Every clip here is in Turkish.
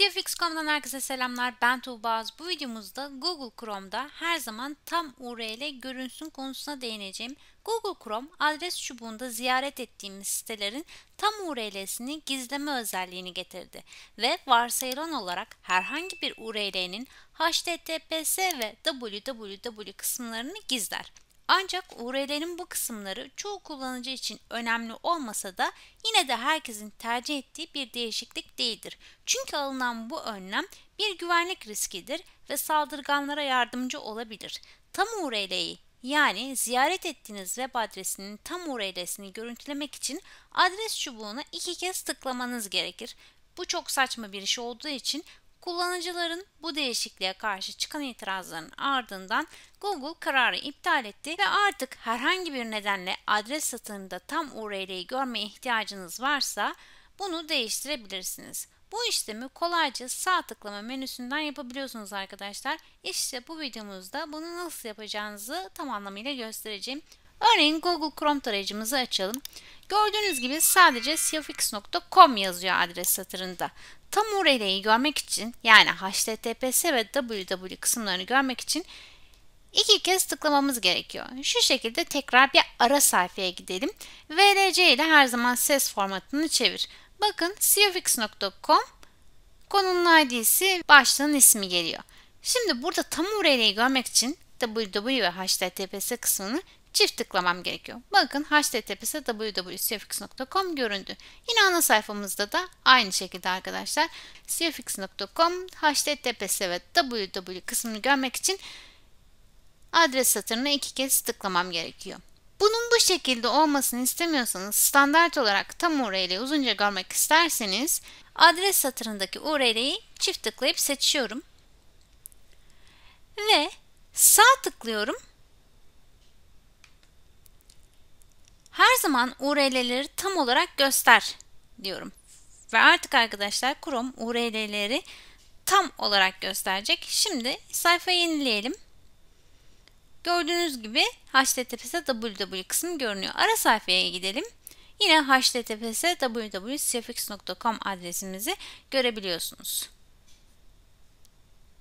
CFX.com'dan herkese selamlar. Ben Tuğbaz. Bu videomuzda Google Chrome'da her zaman tam URL görünsün konusuna değineceğim. Google Chrome adres çubuğunda ziyaret ettiğimiz sitelerin tam URL'sini gizleme özelliğini getirdi ve varsayılan olarak herhangi bir URL'nin HTTPS ve www kısımlarını gizler. Ancak URL'lerin bu kısımları çoğu kullanıcı için önemli olmasa da yine de herkesin tercih ettiği bir değişiklik değildir. Çünkü alınan bu önlem bir güvenlik riskidir ve saldırganlara yardımcı olabilir. Tam URL'yi yani ziyaret ettiğiniz web adresinin tam URL'sini görüntülemek için adres çubuğuna iki kez tıklamanız gerekir. Bu çok saçma bir iş olduğu için Kullanıcıların bu değişikliğe karşı çıkan itirazların ardından Google kararı iptal etti ve artık herhangi bir nedenle adres satırında tam URL'yi görmeye ihtiyacınız varsa bunu değiştirebilirsiniz. Bu işlemi kolayca sağ tıklama menüsünden yapabiliyorsunuz arkadaşlar. İşte bu videomuzda bunu nasıl yapacağınızı tam anlamıyla göstereceğim. Örneğin Google Chrome tarayıcımızı açalım. Gördüğünüz gibi sadece cfx.com yazıyor adres satırında. Tam URL'yi görmek için yani https ve www e kısımlarını görmek için iki kez tıklamamız gerekiyor. Şu şekilde tekrar bir ara sayfaya gidelim. VLC ile her zaman ses formatını çevir. Bakın cfx.com konunun ID'si başlığın ismi geliyor. Şimdi burada tam URL'yi görmek için www e ve https kısmını Çift tıklamam gerekiyor. Bakın https www.cfx.com göründü. Yine ana sayfamızda da aynı şekilde arkadaşlar cfx.com https ve www kısmını görmek için adres satırına iki kez tıklamam gerekiyor. Bunun bu şekilde olmasını istemiyorsanız standart olarak tam URL'yi uzunca görmek isterseniz adres satırındaki URL'yi çift tıklayıp seçiyorum. Ve sağ tıklıyorum Her zaman URL'leri tam olarak göster diyorum. Ve artık arkadaşlar Chrome URL'leri tam olarak gösterecek. Şimdi sayfayı yenileyelim. Gördüğünüz gibi https www kısmı görünüyor. Ara sayfaya gidelim. Yine https www.cfx.com adresimizi görebiliyorsunuz.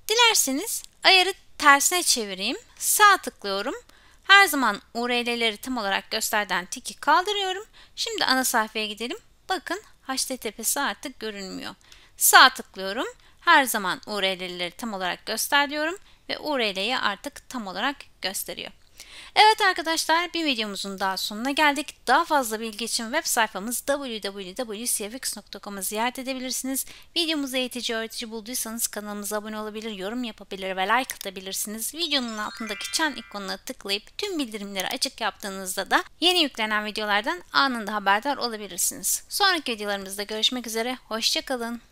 Dilerseniz ayarı tersine çevireyim. Sağ tıklıyorum. Her zaman URL'leri tam olarak gösterden tiki kaldırıyorum. Şimdi ana sayfaya gidelim. Bakın HTTP'si artık görünmüyor. Sağ tıklıyorum. Her zaman URL'leri tam olarak göster diyorum ve URL'yi artık tam olarak gösteriyor. Evet arkadaşlar bir videomuzun daha sonuna geldik. Daha fazla bilgi için web sayfamız www.cfx.com'a ziyaret edebilirsiniz. Videomuzu eğitici öğretici bulduysanız kanalımıza abone olabilir, yorum yapabilir ve like atabilirsiniz. Videonun altındaki çan ikonuna tıklayıp tüm bildirimleri açık yaptığınızda da yeni yüklenen videolardan anında haberdar olabilirsiniz. Sonraki videolarımızda görüşmek üzere, hoşçakalın.